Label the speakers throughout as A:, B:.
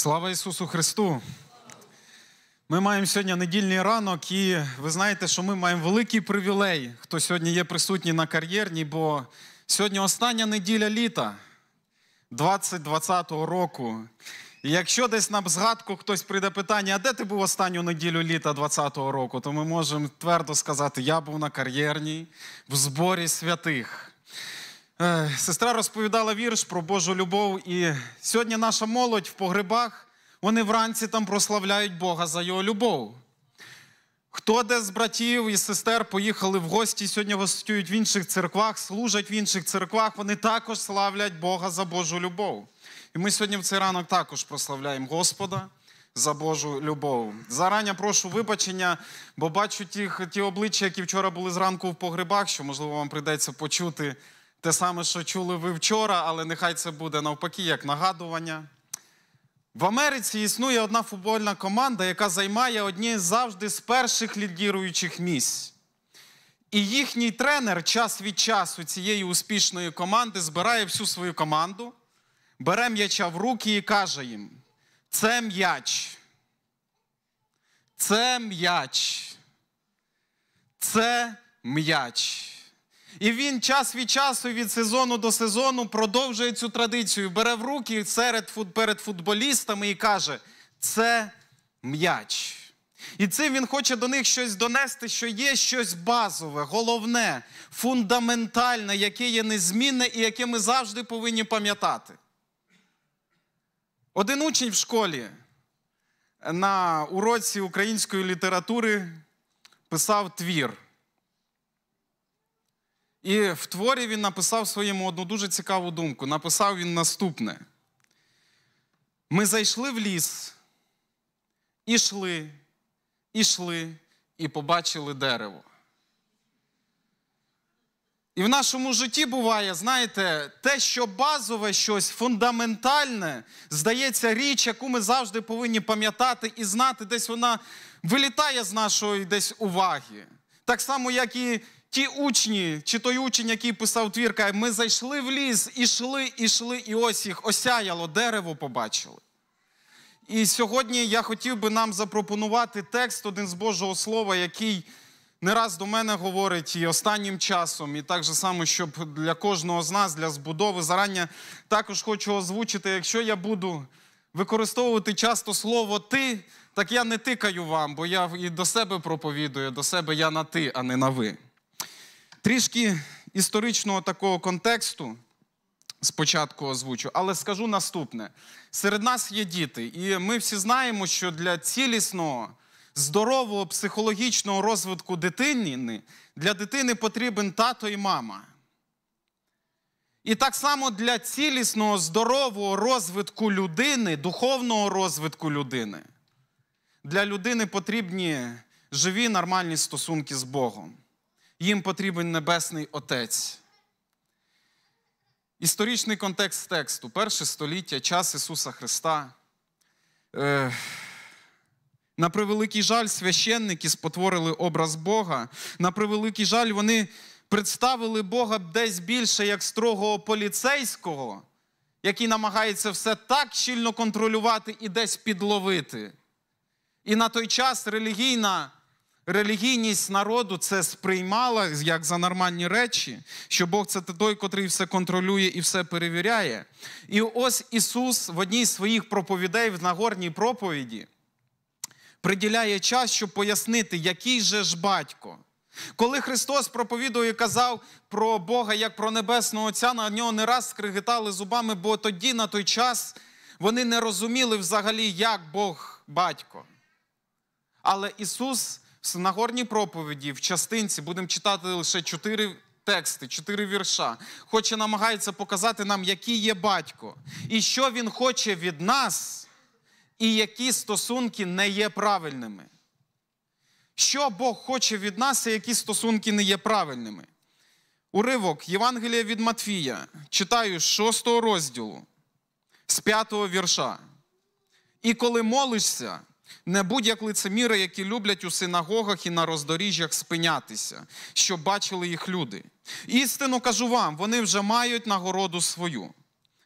A: Слава Ісусу Христу! Ми маємо сьогодні недільний ранок, і ви знаєте, що ми маємо великий привілей, хто сьогодні є присутній на кар'єрні, бо сьогодні остання неділя літа 2020 року. І якщо десь нам згадку хтось прийде питання, а де ти був останню неділю літа 2020 року, то ми можемо твердо сказати, я був на кар'єрні, в зборі святих. Е, сестра розповідала вірш про Божу любов. І сьогодні наша молодь в погребах, вони вранці там прославляють Бога за його любов. Хто де з братів і сестер поїхали в гості, сьогодні гостюють в інших церквах, служать в інших церквах, вони також славлять Бога за Божу любов. І ми сьогодні в цей ранок також прославляємо Господа за Божу любов. Зарані прошу вибачення, бо бачу ті, ті обличчя, які вчора були зранку в погребах, що, можливо, вам прийдеться почути те саме, що чули ви вчора, але нехай це буде навпаки як нагадування. В Америці існує одна футбольна команда, яка займає одні завжди з перших лідіруючих місць. І їхній тренер час від часу цієї успішної команди збирає всю свою команду, бере м'яча в руки і каже їм: це м'яч. Це м'яч. Це м'яч. І він час від часу, від сезону до сезону, продовжує цю традицію, бере в руки серед, перед футболістами і каже: це м'яч. І цим він хоче до них щось донести, що є щось базове, головне, фундаментальне, яке є незмінне і яке ми завжди повинні пам'ятати. Один учень в школі на уроці української літератури писав твір. І в творі він написав своєму одну дуже цікаву думку. Написав він наступне. Ми зайшли в ліс, ішли, ішли і побачили дерево. І в нашому житті буває, знаєте, те, що базове щось фундаментальне, здається, річ, яку ми завжди повинні пам'ятати і знати, десь вона вилітає з нашої десь уваги. Так само, як і Ті учні, чи той учень, який писав твір, каже, ми зайшли в ліс, ішли, ішли, і ось їх осяяло, дерево побачили. І сьогодні я хотів би нам запропонувати текст один з Божого Слова, який не раз до мене говорить і останнім часом, і так же само, щоб для кожного з нас, для збудови зарання також хочу озвучити, якщо я буду використовувати часто слово ти, так я не тикаю вам, бо я і до себе проповідую, до себе я на ти, а не на ви. Трішки історичного такого контексту спочатку озвучу, але скажу наступне: серед нас є діти, і ми всі знаємо, що для цілісного, здорового психологічного розвитку дитини для дитини потрібен тато і мама. І так само для цілісного, здорового розвитку людини, духовного розвитку людини, для людини потрібні живі нормальні стосунки з Богом їм потрібен Небесний Отець. Історичний контекст тексту перше століття, час Ісуса Христа. Е, на превеликий жаль, священники спотворили образ Бога. На превеликий жаль, вони представили Бога десь більше як строгого поліцейського, який намагається все так щільно контролювати і десь підловити. І на той час релігійна релігійність народу це сприймала як за нормальні речі, що Бог це той, котрий все контролює і все перевіряє. І ось Ісус в одній з своїх проповідей в Нагорній проповіді приділяє час, щоб пояснити, який же ж батько. Коли Христос проповідує і казав про Бога як про небесного Отця, на нього не раз скригітали зубами, бо тоді, на той час, вони не розуміли взагалі, як Бог батько. Але Ісус в Нагорній проповіді в частинці будемо читати лише чотири тексти, чотири вірша, хоче намагається показати нам, який є батько, і що він хоче від нас, і які стосунки не є правильними. Що Бог хоче від нас, і які стосунки не є правильними. Уривок Євангелія від Матфія читаю з 6 розділу, з 5 вірша. І коли молишся, не будь як лицеміри, які люблять у синагогах і на роздоріжжях спинятися, щоб бачили їх люди. Істину кажу вам, вони вже мають нагороду свою.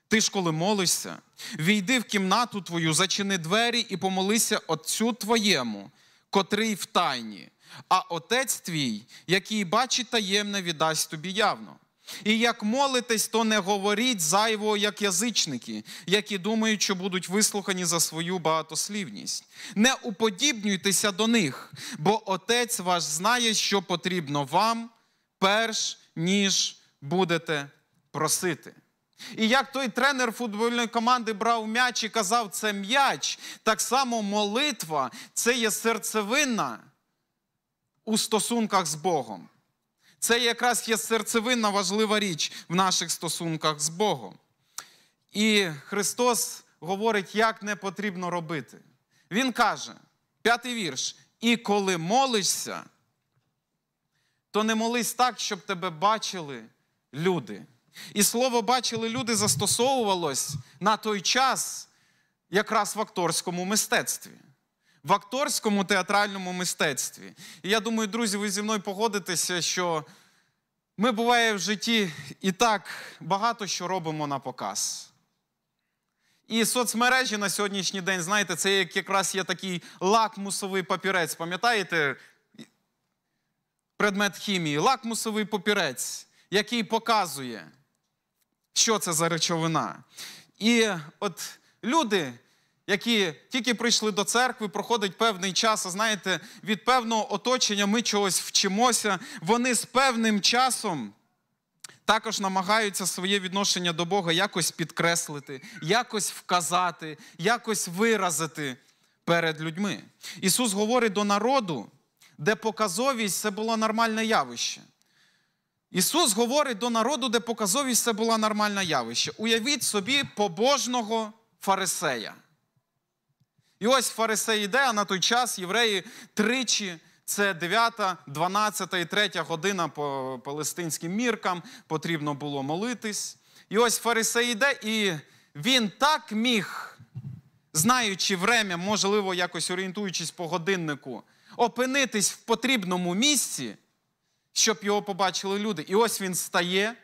A: Ти ж, коли молишся, війди в кімнату твою, зачини двері і помолися Отцю Твоєму, котрий в тайні, а Отець твій, який бачить таємне, віддасть тобі явно. І як молитесь, то не говоріть зайво, як язичники, які думають, що будуть вислухані за свою багатослівність. Не уподібнюйтеся до них, бо Отець ваш знає, що потрібно вам, перш ніж будете просити. І як той тренер футбольної команди брав м'яч і казав, це м'яч, так само молитва це є серцевина у стосунках з Богом. Це якраз є серцевинна важлива річ в наших стосунках з Богом. І Христос говорить, як не потрібно робити. Він каже, п'ятий вірш: і коли молишся, то не молись так, щоб тебе бачили люди. І слово бачили люди застосовувалось на той час якраз в акторському мистецтві в акторському театральному мистецтві. І я думаю, друзі, ви зі мною погодитеся, що ми буває в житті і так багато що робимо на показ. І соцмережі на сьогоднішній день, знаєте, це якраз є такий лакмусовий папірець. Пам'ятаєте предмет хімії? Лакмусовий папірець, який показує, що це за речовина. І от люди які тільки прийшли до церкви, проходить певний час, а знаєте, від певного оточення ми чогось вчимося, вони з певним часом. Також намагаються своє відношення до Бога якось підкреслити, якось вказати, якось виразити перед людьми. Ісус говорить до народу, де показовість це було нормальне явище. Ісус говорить до народу, де показовість це було нормальне явище. Уявіть собі побожного фарисея. І ось фарисей йде, а на той час євреї тричі. Це 9, 12 і 3 година по палестинським міркам потрібно було молитись. І ось фарисей йде, і він так міг, знаючи время, можливо, якось орієнтуючись по годиннику, опинитись в потрібному місці, щоб його побачили люди. І ось він стає,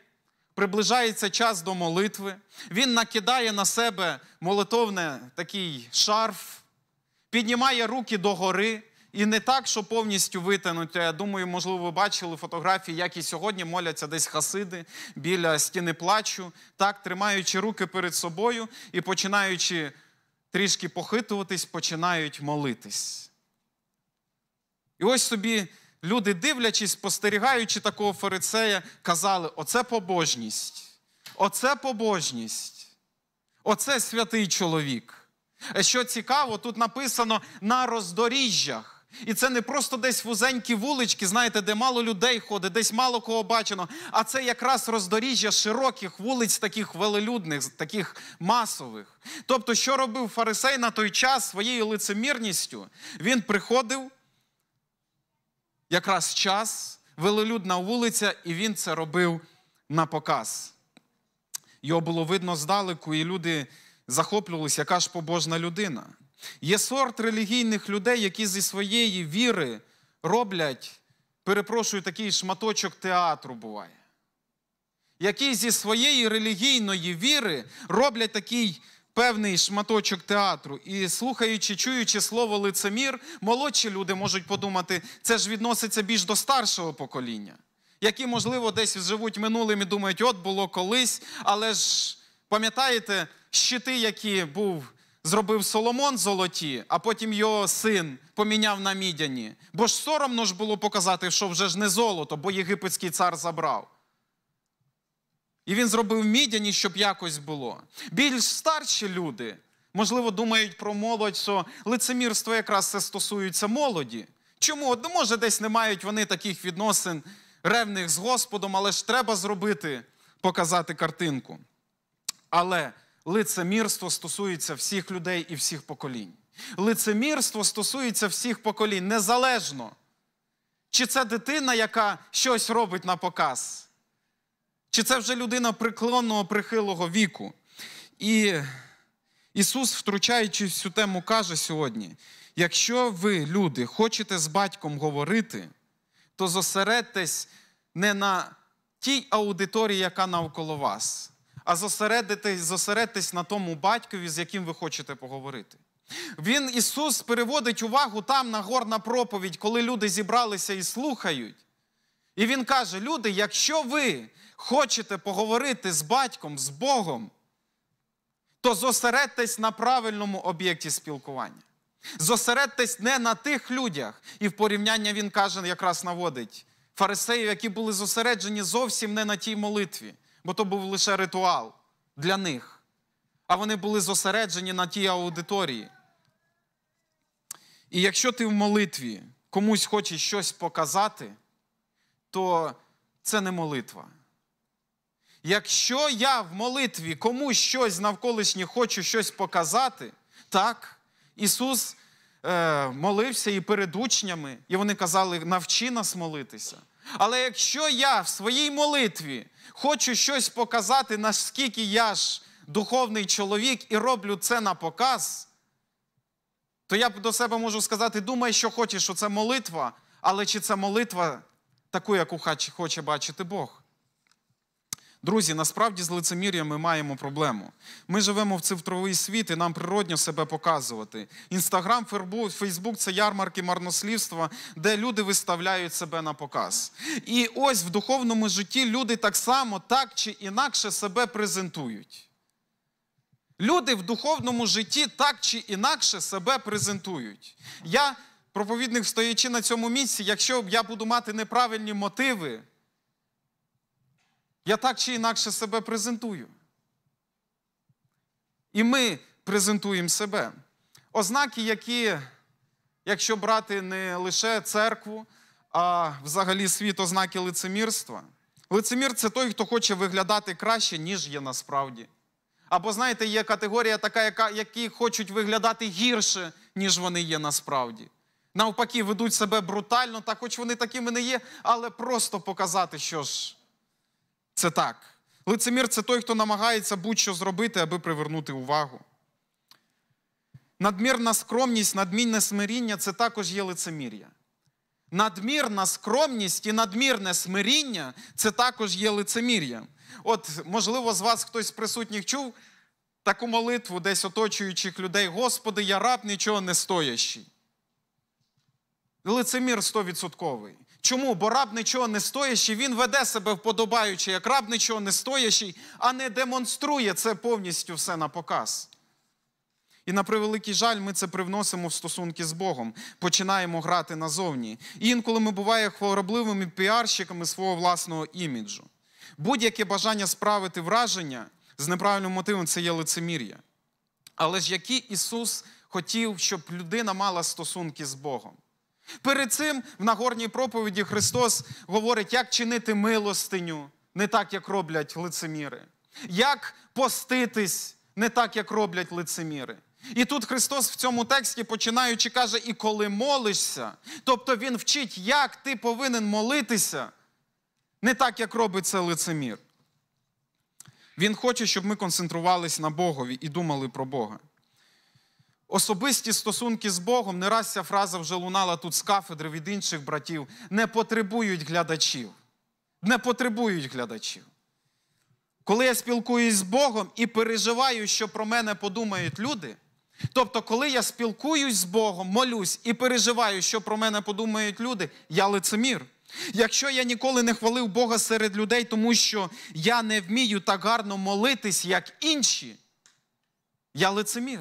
A: приближається час до молитви. Він накидає на себе молитовне такий шарф піднімає руки догори. І не так, що повністю витягнуть. Я думаю, можливо, ви бачили фотографії, як і сьогодні моляться десь хасиди біля стіни плачу, так, тримаючи руки перед собою і починаючи трішки похитуватись, починають молитись. І ось собі люди, дивлячись, спостерігаючи такого фарисея, казали: оце побожність, оце побожність, оце святий чоловік. Що цікаво, тут написано на роздоріжжях. І це не просто десь вузенькі вулички, знаєте, де мало людей ходить, десь мало кого бачено, а це якраз роздоріжжя широких вулиць, таких велелюдних, таких масових. Тобто, що робив фарисей на той час своєю лицемірністю? Він приходив якраз час, велелюдна вулиця, і він це робив на показ. Його було видно здалеку, і люди захоплювалися, яка ж побожна людина. Є сорт релігійних людей, які зі своєї віри роблять, перепрошую, такий шматочок театру буває. Які зі своєї релігійної віри роблять такий певний шматочок театру. І слухаючи, чуючи слово лицемір, молодші люди можуть подумати, це ж відноситься більш до старшого покоління, які, можливо, десь живуть минулим і думають, от було колись, але ж пам'ятаєте щити, які був, зробив Соломон золоті, а потім його син поміняв на мідяні. Бо ж соромно ж було показати, що вже ж не золото, бо єгипетський цар забрав. І він зробив мідяні, щоб якось було. Більш старші люди, можливо, думають про молодь, що лицемірство якраз це стосується молоді. Чому? Ну, може, десь не мають вони таких відносин ревних з Господом, але ж треба зробити, показати картинку. Але Лицемірство стосується всіх людей і всіх поколінь. Лицемірство стосується всіх поколінь, незалежно. Чи це дитина, яка щось робить на показ, чи це вже людина преклонного, прихилого віку. І Ісус, втручаючись в цю тему, каже сьогодні: якщо ви, люди, хочете з батьком говорити, то зосередьтесь не на тій аудиторії, яка навколо вас а зосередитись, зосередитись на тому батькові, з яким ви хочете поговорити. Він Ісус переводить увагу там на горна проповідь, коли люди зібралися і слухають. І Він каже: люди, якщо ви хочете поговорити з батьком, з Богом, то зосередьтесь на правильному об'єкті спілкування. Зосередьтесь не на тих людях, і в порівняння він каже, якраз наводить фарисеїв, які були зосереджені зовсім не на тій молитві бо то був лише ритуал для них. А вони були зосереджені на тій аудиторії. І якщо ти в молитві комусь хочеш щось показати, то це не молитва. Якщо я в молитві комусь щось навколишнє хочу щось показати, так, Ісус е, молився і перед учнями, і вони казали, навчи нас молитися. Але якщо я в своїй молитві хочу щось показати, наскільки я ж духовний чоловік і роблю це на показ, то я до себе можу сказати: думай, що хочеш, що це молитва, але чи це молитва таку, яку хоче бачити Бог? Друзі, насправді з лицемір'ям ми маємо проблему. Ми живемо в цифровий світ і нам природньо себе показувати. Інстаграм, Фейсбук це ярмарки марнослівства, де люди виставляють себе на показ. І ось в духовному житті люди так само, так чи інакше себе презентують. Люди в духовному житті так чи інакше себе презентують. Я, проповідник, стоячи на цьому місці, якщо я буду мати неправильні мотиви. Я так чи інакше себе презентую. І ми презентуємо себе. Ознаки, які, якщо брати не лише церкву, а взагалі світ ознаки лицемірства. Лицемір це той, хто хоче виглядати краще, ніж є насправді. Або, знаєте, є категорія така, яка, які хочуть виглядати гірше, ніж вони є насправді. Навпаки, ведуть себе брутально, так хоч вони такими не є, але просто показати, що ж це так. Лицемір це той, хто намагається будь-що зробити, аби привернути увагу. Надмірна скромність, надмірне смиріння це також є лицемір'я. Надмірна скромність і надмірне смиріння це також є лицемір'я. От, можливо, з вас хтось з присутніх чув таку молитву десь оточуючих людей: Господи, я раб нічого не стоящий. Лицемір стовідсотковий. Чому? Бо раб нічого не стоящий, він веде себе вподобаючи, як раб нічого не стоящий, а не демонструє це повністю все на показ. І на превеликий жаль, ми це привносимо в стосунки з Богом, починаємо грати назовні. І інколи ми буваємо хворобливими піарщиками свого власного іміджу. Будь-яке бажання справити враження з неправильним мотивом це є лицемір'я. Але ж який Ісус хотів, щоб людина мала стосунки з Богом? Перед цим в Нагорній проповіді Христос говорить, як чинити милостиню, не так, як роблять лицеміри, як поститись не так, як роблять лицеміри. І тут Христос в цьому тексті, починаючи, каже, і коли молишся, тобто Він вчить, як ти повинен молитися, не так, як робить це лицемір. Він хоче, щоб ми концентрувалися на Богові і думали про Бога. Особисті стосунки з Богом, не раз ця фраза вже лунала тут з кафедри від інших братів, не потребують глядачів. Не потребують глядачів. Коли я спілкуюсь з Богом і переживаю, що про мене подумають люди. Тобто, коли я спілкуюсь з Богом, молюсь і переживаю, що про мене подумають люди, я лицемір. Якщо я ніколи не хвалив Бога серед людей, тому що я не вмію так гарно молитись, як інші, я лицемір.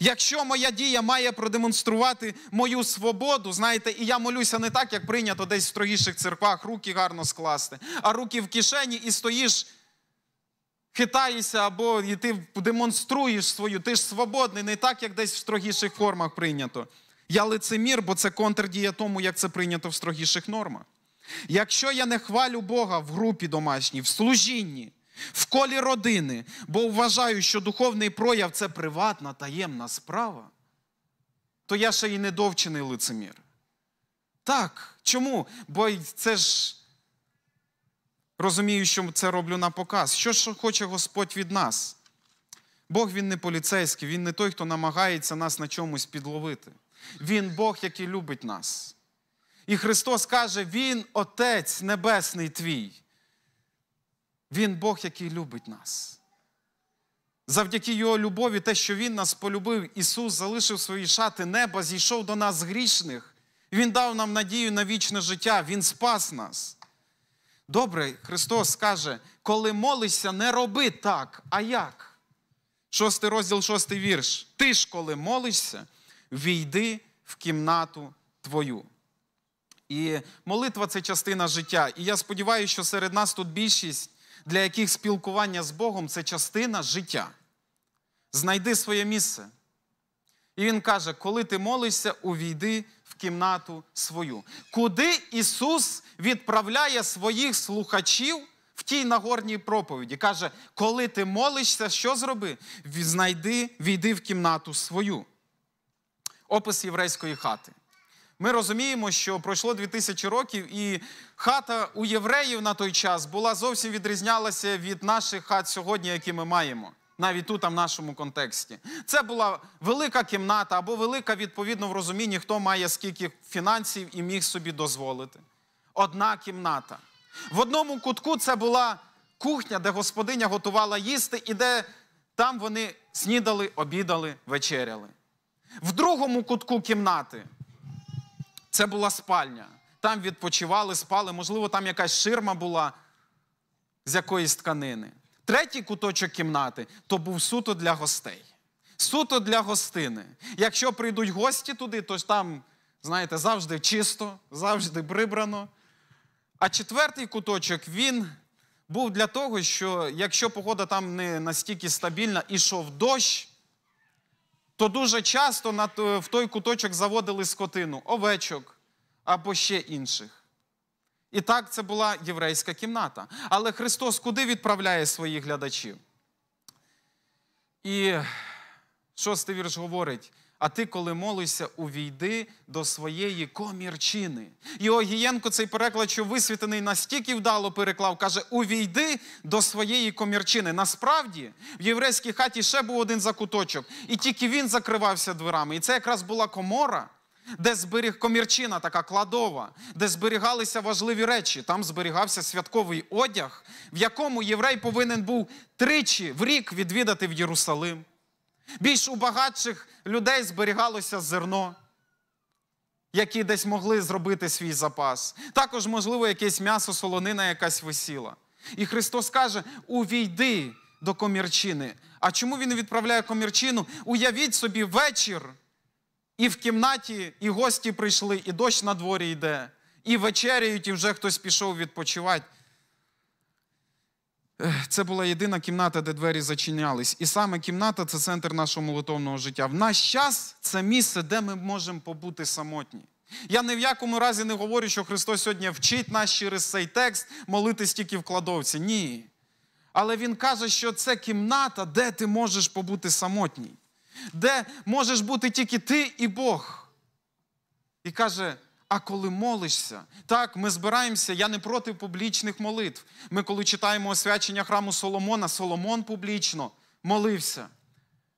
A: Якщо моя дія має продемонструвати мою свободу, знаєте, і я молюся не так, як прийнято десь в строгіших церквах, руки гарно скласти, а руки в кишені і стоїш, хитаєшся або і ти демонструєш свою, ти ж свободний, не так, як десь в строгіших формах прийнято. Я лицемір, бо це контрдія тому, як це прийнято в строгіших нормах. Якщо я не хвалю Бога в групі домашній, в служінні, в колі родини, бо вважаю, що духовний прояв це приватна таємна справа, то я ще й недовчений лицемір. Так, чому? Бо це ж розумію, що це роблю на показ. Що ж хоче Господь від нас? Бог він не поліцейський, він не той, хто намагається нас на чомусь підловити. Він Бог, який любить нас. І Христос каже: Він Отець Небесний твій. Він Бог, який любить нас. Завдяки Його любові, те, що Він нас полюбив, Ісус залишив свої шати неба, зійшов до нас грішних. Він дав нам надію на вічне життя, Він спас нас. Добре, Христос каже, коли молишся, не роби так, а як? Шостий розділ, шостий вірш. Ти ж, коли молишся, війди в кімнату твою. І молитва це частина життя. І я сподіваюся, що серед нас тут більшість для яких спілкування з Богом це частина життя. Знайди своє місце. І він каже: коли ти молишся, увійди в кімнату свою. Куди Ісус відправляє своїх слухачів в тій нагорній проповіді? Каже, коли ти молишся, що зроби? Знайди, війди в кімнату свою. Опис єврейської хати. Ми розуміємо, що пройшло 2000 років, і хата у євреїв на той час була зовсім відрізнялася від наших хат сьогодні, які ми маємо, навіть тут, а в нашому контексті. Це була велика кімната або велика відповідно в розумінні, хто має скільки фінансів і міг собі дозволити. Одна кімната. В одному кутку це була кухня, де господиня готувала їсти, і де там вони снідали, обідали, вечеряли. В другому кутку кімнати. Це була спальня. Там відпочивали, спали, можливо, там якась ширма була з якоїсь тканини. Третій куточок кімнати то був суто для гостей. Суто для гостини. Якщо прийдуть гості туди, то там, знаєте, завжди чисто, завжди прибрано. А четвертий куточок він був для того, що якщо погода там не настільки стабільна, ішов дощ, то дуже часто в той куточок заводили скотину, овечок або ще інших. І так це була єврейська кімната. Але Христос куди відправляє своїх глядачів? І шостий вірш говорить: а ти, коли молишся, увійди до своєї комірчини. І Огієнко цей переклад, що висвітений настільки вдало переклав, каже: увійди до своєї комірчини. Насправді, в єврейській хаті ще був один закуточок, і тільки він закривався дверами. І це якраз була комора, де зберіг комірчина, така кладова, де зберігалися важливі речі. Там зберігався святковий одяг, в якому єврей повинен був тричі в рік відвідати в Єрусалим. Більш у багатших людей зберігалося зерно, які десь могли зробити свій запас. Також, можливо, якесь м'ясо, солонина якась висіла. І Христос каже: увійди до комірчини. А чому Він відправляє комірчину? Уявіть собі вечір. І в кімнаті, і гості прийшли, і дощ на дворі йде, і вечеряють, і вже хтось пішов відпочивати. Це була єдина кімната, де двері зачинялись. І саме кімната це центр нашого молитовного життя. В наш час це місце, де ми можемо побути самотні. Я ні в якому разі не говорю, що Христос сьогодні вчить нас через цей текст молитись тільки в кладовці. Ні. Але Він каже, що це кімната, де ти можеш побути самотній, де можеш бути тільки ти і Бог. І каже, а коли молишся, так, ми збираємося, я не проти публічних молитв. Ми, коли читаємо освячення храму Соломона, Соломон публічно молився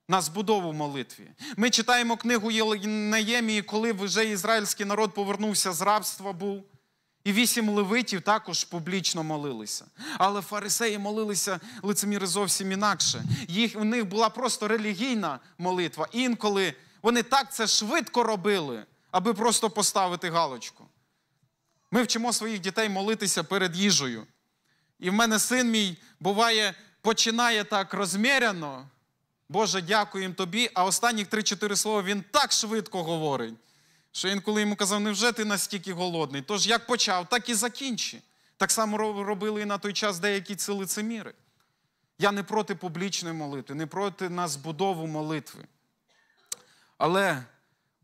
A: на збудову молитві. Ми читаємо книгу Єлеємії, коли вже ізраїльський народ повернувся з рабства був. І вісім левитів також публічно молилися. Але фарисеї молилися лицеміри зовсім інакше. Їх, У них була просто релігійна молитва. Інколи вони так це швидко робили аби просто поставити галочку. Ми вчимо своїх дітей молитися перед їжею. І в мене син мій буває, починає так розміряно. Боже, дякуємо тобі. А останні 3-4 слова він так швидко говорить, що інколи йому казав, невже ти настільки голодний? Тож як почав, так і закінчи. Так само робили і на той час деякі ці лицеміри. Я не проти публічної молитви, не проти на збудову молитви. Але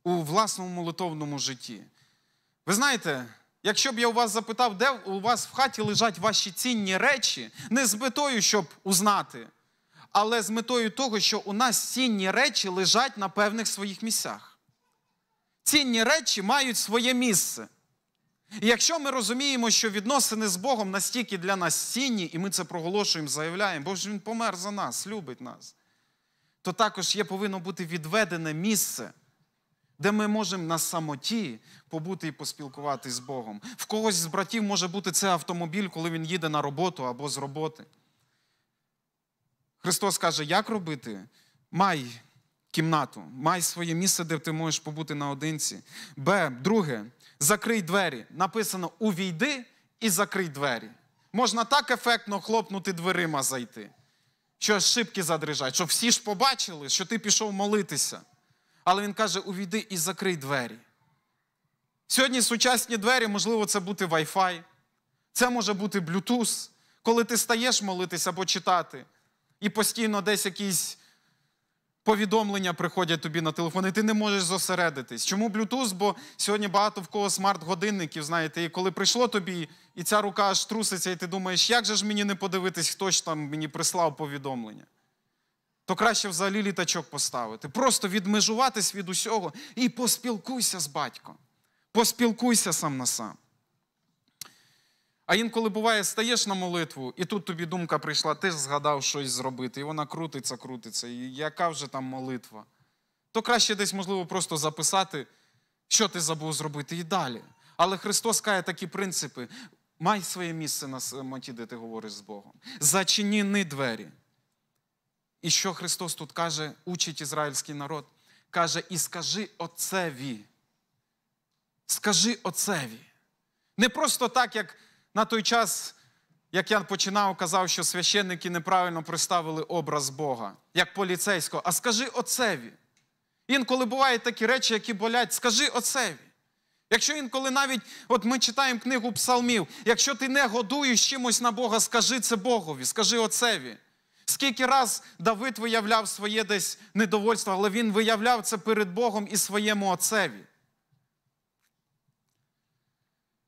A: у власному молитовному житті. Ви знаєте, якщо б я у вас запитав, де у вас в хаті лежать ваші цінні речі, не з метою, щоб узнати, але з метою того, що у нас цінні речі лежать на певних своїх місцях. Цінні речі мають своє місце. І якщо ми розуміємо, що відносини з Богом настільки для нас цінні, і ми це проголошуємо, заявляємо, бо ж Він помер за нас, любить нас, то також є повинно бути відведене місце де ми можемо на самоті побути і поспілкуватись з Богом. В когось з братів може бути це автомобіль, коли він їде на роботу або з роботи. Христос каже, як робити? Май кімнату, май своє місце, де ти можеш побути наодинці. Б. Друге, закрий двері. Написано: увійди і закрий двері. Можна так ефектно хлопнути дверима зайти, що шибки задрижать, щоб всі ж побачили, що ти пішов молитися але він каже: увійди і закрий двері. Сьогодні сучасні двері, можливо, це бути Wi-Fi, це може бути Bluetooth, коли ти стаєш молитися або читати, і постійно десь якісь повідомлення приходять тобі на телефон, і ти не можеш зосередитись. Чому Bluetooth? Бо сьогодні багато в кого смарт-годинників, знаєте, і коли прийшло тобі, і ця рука аж труситься, і ти думаєш, як же ж мені не подивитись, хто ж там мені прислав повідомлення то краще взагалі літачок поставити. Просто відмежуватись від усього і поспілкуйся з батьком. Поспілкуйся сам на сам. А інколи буває, стаєш на молитву, і тут тобі думка прийшла, ти ж згадав щось зробити, і вона крутиться, крутиться. І яка вже там молитва? То краще десь, можливо, просто записати, що ти забув зробити, і далі. Але Христос каже такі принципи: май своє місце на самоті, де ти говориш з Богом. Зачиніни двері. І що Христос тут каже, учить ізраїльський народ, каже, і скажи Отцеві. Скажи Отцеві. Не просто так, як на той час, як я починав, казав, що священники неправильно представили образ Бога, як поліцейського, а скажи Отцеві. Інколи бувають такі речі, які болять, скажи Отцеві. Якщо інколи навіть, от ми читаємо книгу псалмів, якщо ти не годуєш чимось на Бога, скажи це Богові, скажи Отцеві. Скільки раз Давид виявляв своє десь недовольство, але він виявляв це перед Богом і своєму отцеві.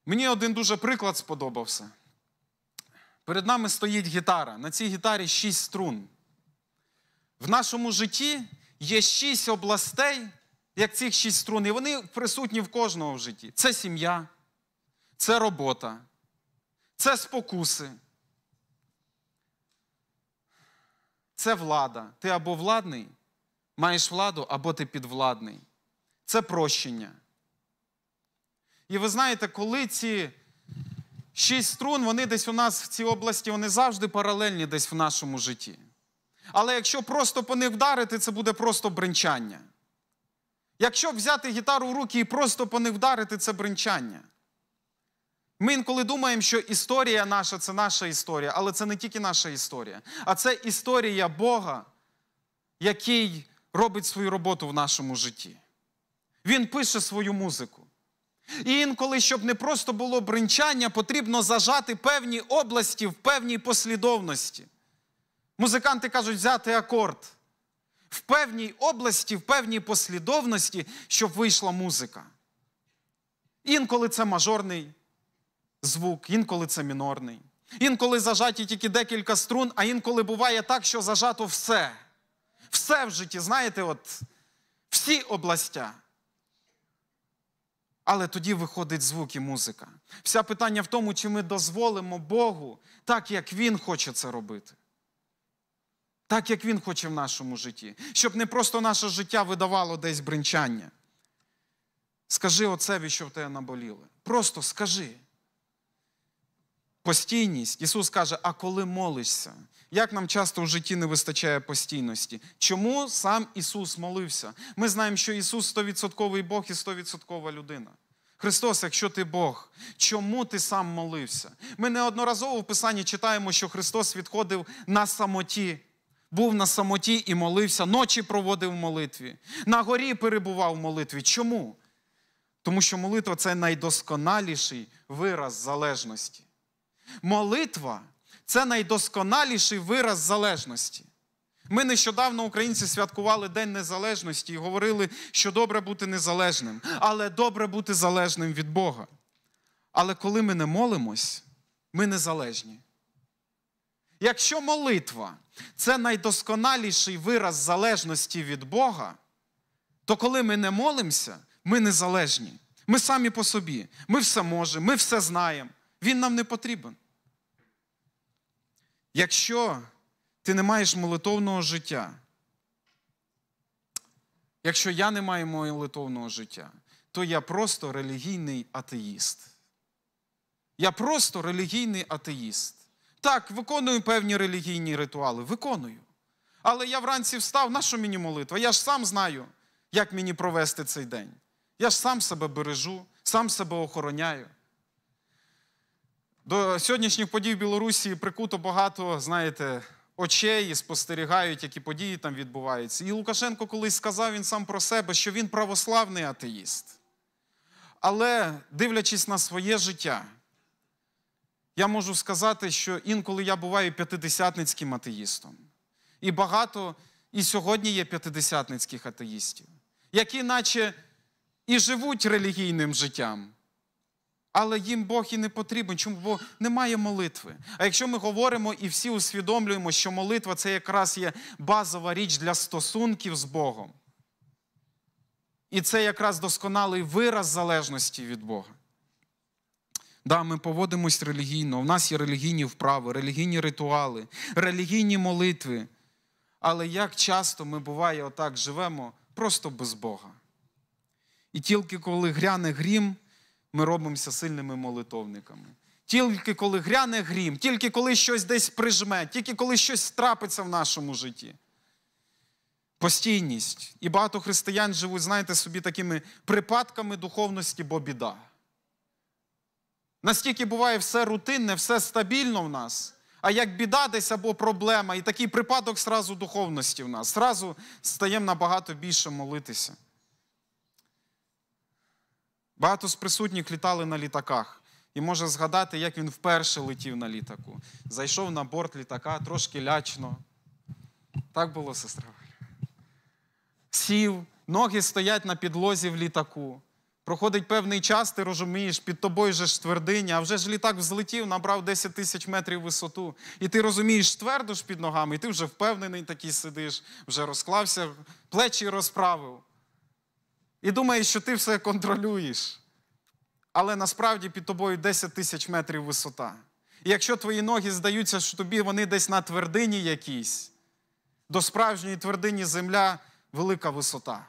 A: Мені один дуже приклад сподобався. Перед нами стоїть гітара. На цій гітарі шість струн. В нашому житті є шість областей, як цих шість струн, і вони присутні в кожного в житті. Це сім'я, це робота, це спокуси, це влада. Ти або владний, маєш владу, або ти підвладний. Це прощення. І ви знаєте, коли ці шість струн, вони десь у нас в цій області вони завжди паралельні десь в нашому житті. Але якщо просто по них вдарити, це буде просто бренчання. Якщо взяти гітару в руки і просто по них вдарити, це бренчання. Ми інколи думаємо, що історія наша це наша історія, але це не тільки наша історія, а це історія Бога, який робить свою роботу в нашому житті. Він пише свою музику. І інколи, щоб не просто було бринчання, потрібно зажати певні області в певній послідовності. Музиканти кажуть, взяти акорд в певній області, в певній послідовності, щоб вийшла музика. Інколи це мажорний звук, інколи це мінорний. Інколи зажаті тільки декілька струн, а інколи буває так, що зажато все. Все в житті, знаєте, от всі областя. Але тоді виходить звук і музика. Вся питання в тому, чи ми дозволимо Богу так, як Він хоче це робити. Так, як Він хоче в нашому житті, щоб не просто наше життя видавало десь бринчання. Скажи отцеві, що в тебе наболіли. Просто скажи. Постійність. Ісус каже, а коли молишся? Як нам часто в житті не вистачає постійності? Чому сам Ісус молився? Ми знаємо, що Ісус 100% Бог і 100% людина. Христос, якщо ти Бог, чому ти сам молився? Ми неодноразово в Писанні читаємо, що Христос відходив на самоті, був на самоті і молився, ночі проводив в молитві, на горі перебував в молитві. Чому? Тому що молитва це найдосконаліший вираз залежності. Молитва це найдосконаліший вираз залежності. Ми нещодавно українці святкували День Незалежності і говорили, що добре бути незалежним, але добре бути залежним від Бога. Але коли ми не молимось, ми незалежні. Якщо молитва це найдосконаліший вираз залежності від Бога, то коли ми не молимося, ми незалежні. Ми самі по собі, ми все можемо, ми все знаємо. Він нам не потрібен. Якщо ти не маєш молитовного життя, якщо я не маю молитовного життя, то я просто релігійний атеїст. Я просто релігійний атеїст. Так, виконую певні релігійні ритуали, виконую. Але я вранці встав, на що мені молитва? Я ж сам знаю, як мені провести цей день. Я ж сам себе бережу, сам себе охороняю. До сьогоднішніх подій в Білорусі прикуто багато, знаєте, очей і спостерігають, які події там відбуваються. І Лукашенко колись сказав він сам про себе, що він православний атеїст. Але дивлячись на своє життя, я можу сказати, що інколи я буваю п'ятидесятницьким атеїстом. І багато і сьогодні є п'ятидесятницьких атеїстів, які, наче, і живуть релігійним життям. Але їм Бог і не потрібен, чому бо немає молитви. А якщо ми говоримо і всі усвідомлюємо, що молитва це якраз є базова річ для стосунків з Богом. І це якраз досконалий вираз залежності від Бога. Да, Ми поводимось релігійно, в нас є релігійні вправи, релігійні ритуали, релігійні молитви. Але як часто ми буває, отак живемо просто без Бога. І тільки коли гряне грім ми робимося сильними молитовниками. Тільки коли гряне грім, тільки коли щось десь прижме, тільки коли щось трапиться в нашому житті. Постійність. І багато християн живуть, знаєте, собі такими припадками духовності, бо біда. Настільки буває все рутинне, все стабільно в нас, а як біда десь або проблема, і такий припадок сразу духовності в нас, сразу стаємо набагато більше молитися. Багато з присутніх літали на літаках. І може згадати, як він вперше летів на літаку. Зайшов на борт літака трошки лячно. Так було, сестра. Сів, ноги стоять на підлозі в літаку. Проходить певний час, ти розумієш, під тобою вже ж твердиня, а вже ж літак взлетів, набрав 10 тисяч метрів висоту. І ти розумієш, твердо ж під ногами, і ти вже впевнений такий сидиш, вже розклався, плечі розправив. І думаєш, що ти все контролюєш. Але насправді під тобою 10 тисяч метрів висота. І якщо твої ноги здаються, що тобі вони десь на твердині якійсь, до справжньої твердині земля велика висота.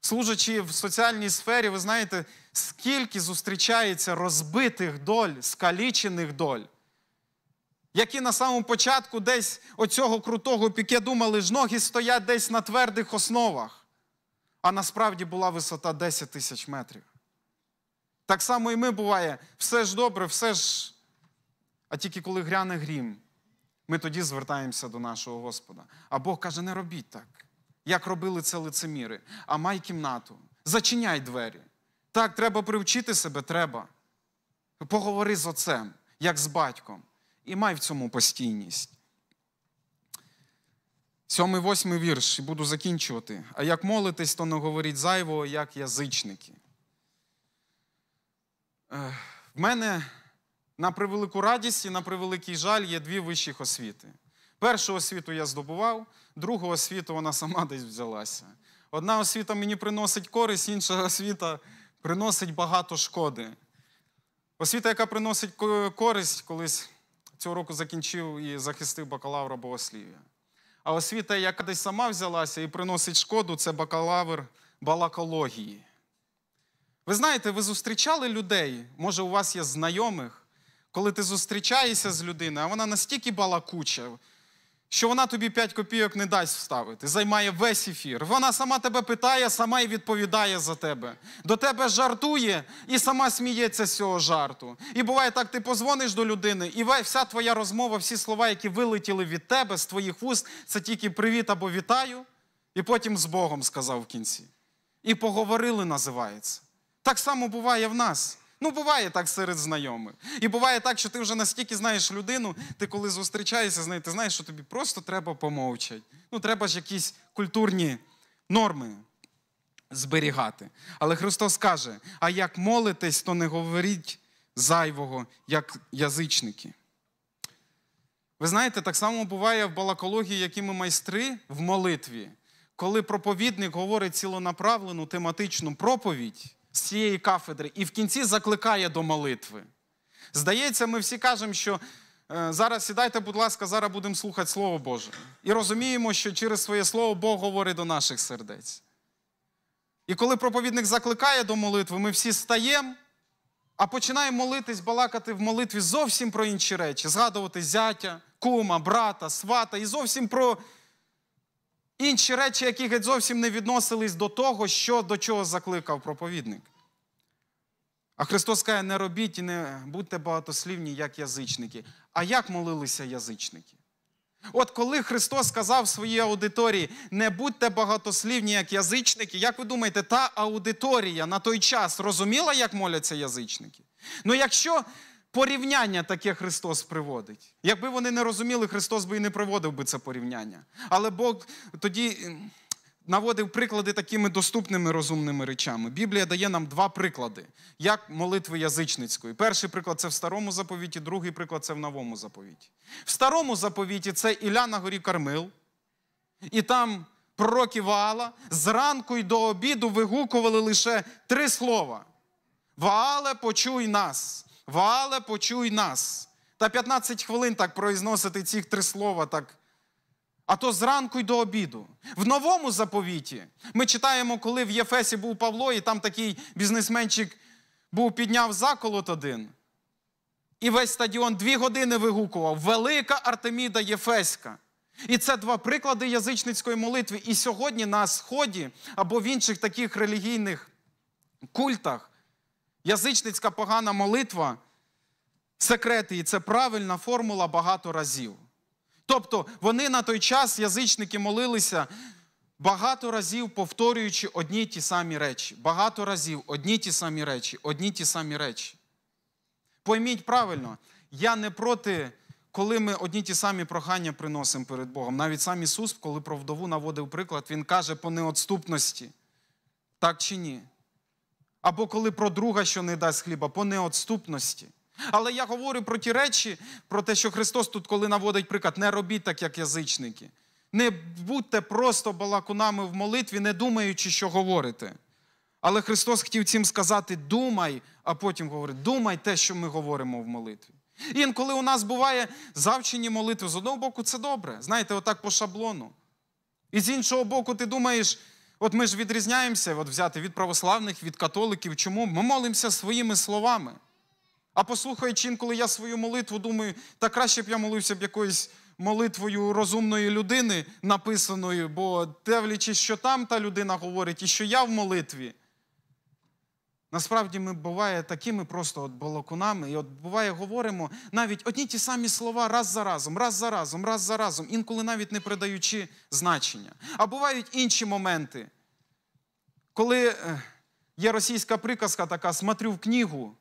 A: Служачи в соціальній сфері, ви знаєте, скільки зустрічається розбитих доль, скалічених доль, які на самому початку десь оцього крутого піке думали, ж ноги стоять десь на твердих основах а насправді була висота 10 тисяч метрів. Так само і ми буває, все ж добре, все ж. А тільки коли гряне грім, ми тоді звертаємося до нашого Господа. А Бог каже: не робіть так, як робили це лицеміри, а май кімнату, зачиняй двері. Так, треба привчити себе, треба. Поговори з отцем, як з батьком, і май в цьому постійність. Сьомий восьмий вірш і буду закінчувати. А як молитесь, то не говоріть зайвого, як язичники. В мене на превелику радість і на превеликий жаль є дві вищих освіти. Першу освіту я здобував, другу освіту вона сама десь взялася. Одна освіта мені приносить користь, інша освіта приносить багато шкоди. Освіта, яка приносить користь, колись цього року закінчив і захистив бакалавра богослів'я. А освіта, яка десь сама взялася і приносить шкоду, це бакалавр балакології. Ви знаєте, ви зустрічали людей, може, у вас є знайомих, коли ти зустрічаєшся з людиною, а вона настільки балакуча що вона тобі 5 копійок не дасть вставити, займає весь ефір. Вона сама тебе питає, сама і відповідає за тебе. До тебе жартує і сама сміється з цього жарту. І буває так, ти позвониш до людини, і вся твоя розмова, всі слова, які вилетіли від тебе з твоїх вуст, це тільки привіт або вітаю, і потім з Богом сказав в кінці. І поговорили, називається. Так само буває в нас. Ну, буває так серед знайомих. І буває так, що ти вже настільки знаєш людину, ти коли зустрічаєшся з нею, ти знаєш, що тобі просто треба помовчати. Ну, треба ж якісь культурні норми зберігати. Але Христос каже: а як молитесь, то не говоріть зайвого, як язичники. Ви знаєте, так само буває в балакології, які ми майстри в молитві, коли проповідник говорить цілонаправлену тематичну проповідь з цієї кафедри і в кінці закликає до молитви. Здається, ми всі кажемо, що е, зараз сідайте, будь ласка, зараз будемо слухати Слово Боже. І розуміємо, що через своє Слово Бог говорить до наших сердець. І коли проповідник закликає до молитви, ми всі стаємо, а починаємо молитись, балакати в молитві зовсім про інші речі, згадувати зятя, кума, брата, свата і зовсім про інші речі, які геть зовсім не відносились до того, що до чого закликав проповідник. А Христос каже, не робіть і не будьте багатослівні, як язичники. А як молилися язичники? От коли Христос сказав своїй аудиторії, не будьте багатослівні, як язичники, як ви думаєте, та аудиторія на той час розуміла, як моляться язичники? Ну якщо порівняння таке Христос приводить. Якби вони не розуміли, Христос би і не проводив би це порівняння. Але Бог тоді наводив приклади такими доступними розумними речами. Біблія дає нам два приклади, як молитви язичницької. Перший приклад це в старому заповіті, другий приклад це в новому заповіті. В старому заповіті це Ілля на горі Кармил, і там пророки Ваала зранку й до обіду вигукували лише три слова. Ваале, почуй нас! Вале почуй нас. Та 15 хвилин так произносити ці три слова. так. А то зранку й до обіду. В новому заповіті ми читаємо, коли в Єфесі був Павло, і там такий бізнесменчик був підняв заколот один. І весь стадіон дві години вигукував. Велика Артеміда Єфеська. І це два приклади язичницької молитви. І сьогодні на Сході або в інших таких релігійних культах Язичницька погана молитва, секрети, і це правильна формула багато разів. Тобто вони на той час, язичники, молилися багато разів, повторюючи одні ті самі речі. Багато разів одні ті самі речі, одні ті самі речі. Пойміть правильно, я не проти, коли ми одні ті самі прохання приносимо перед Богом. Навіть сам Ісус, коли про вдову наводив приклад, Він каже по неотступності. Так чи ні? або коли про друга, що не дасть хліба, по неотступності. Але я говорю про ті речі, про те, що Христос тут, коли наводить приклад, не робіть так, як язичники. Не будьте просто балакунами в молитві, не думаючи, що говорите. Але Христос хотів цим сказати: думай, а потім говорить, думай те, що ми говоримо в молитві. Інколи у нас буває завчені молитви, з одного боку, це добре. Знаєте, отак по шаблону. І з іншого боку, ти думаєш, От ми ж відрізняємося от взяти від православних, від католиків. Чому? Ми молимося своїми словами. А послухаючи, інколи я свою молитву думаю, та краще б я молився б якоюсь молитвою розумної людини написаною, бо дивлячись, що там та людина говорить, і що я в молитві. Насправді ми буває такими просто от балакунами, і от буває, говоримо навіть одні ті самі слова раз за разом, раз за разом, раз за разом, інколи навіть не придаючи значення. А бувають інші моменти, коли е, є російська приказка така, смотрю в книгу.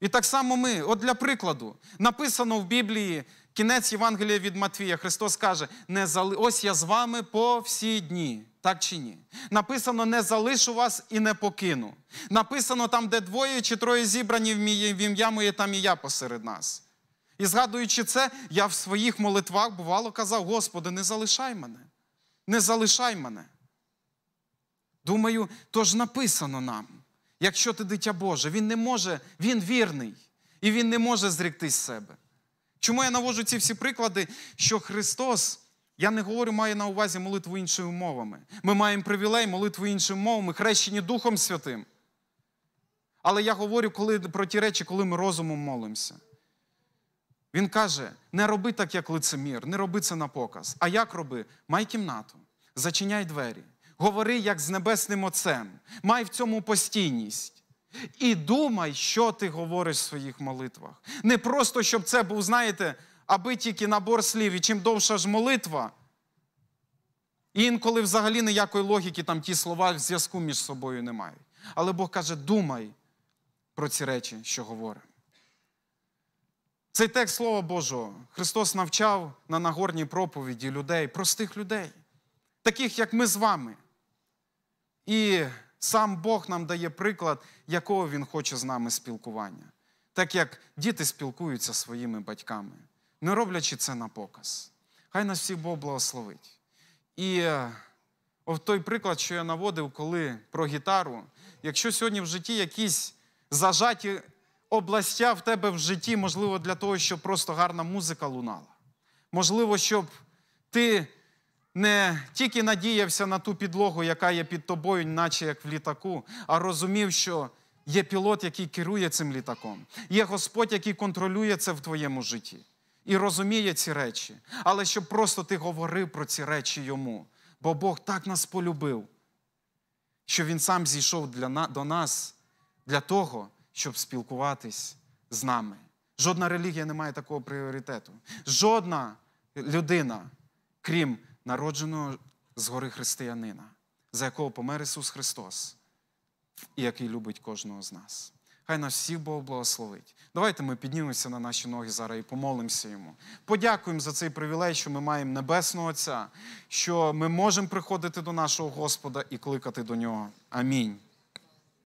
A: І так само ми, от для прикладу, написано в Біблії кінець Євангелія від Матвія, Христос каже: не зали... ось я з вами по всі дні. Так чи ні? Написано: не залишу вас і не покину. Написано там, де двоє чи троє зібрані в ім'я моє, там і я посеред нас. І згадуючи це, я в своїх молитвах бувало казав: Господи, не залишай мене, не залишай мене. Думаю, то ж написано нам, якщо ти дитя Боже, він не може, він вірний і він не може зріктись себе. Чому я навожу ці всі приклади, що Христос. Я не говорю, маю на увазі молитву іншими мовами. Ми маємо привілей молитву іншими мовами, хрещені Духом Святим. Але я говорю коли, про ті речі, коли ми розумом молимося. Він каже: не роби так, як лицемір, не роби це на показ. А як роби? Май кімнату, зачиняй двері, говори як з небесним отцем, май в цьому постійність. І думай, що ти говориш в своїх молитвах. Не просто щоб це був, знаєте, аби тільки набор слів, і чим довша ж молитва, інколи взагалі ніякої логіки там ті слова в зв'язку між собою не мають. Але Бог каже, думай про ці речі, що говоримо. Цей текст Слова Божого Христос навчав на нагорній проповіді людей, простих людей, таких, як ми з вами. І сам Бог нам дає приклад, якого Він хоче з нами спілкування, так як діти спілкуються своїми батьками не роблячи це на показ. Хай нас всіх Бог благословить. І е, от той приклад, що я наводив, коли про гітару, якщо сьогодні в житті якісь зажаті областя в тебе в житті, можливо, для того, щоб просто гарна музика лунала. Можливо, щоб ти не тільки надіявся на ту підлогу, яка є під тобою, наче як в літаку, а розумів, що є пілот, який керує цим літаком, є Господь, який контролює це в твоєму житті і розуміє ці речі, але щоб просто ти говорив про ці речі йому. Бо Бог так нас полюбив, що Він сам зійшов для, до нас для того, щоб спілкуватись з нами. Жодна релігія не має такого пріоритету. Жодна людина, крім народженого згори християнина, за якого помер Ісус Христос і який любить кожного з нас. Хай нас всіх Бог благословить. Давайте ми піднімемося на наші ноги зараз і помолимося йому. Подякуємо за цей привілей, що ми маємо небесного Отця, що ми можемо приходити до нашого Господа і кликати до нього. Амінь.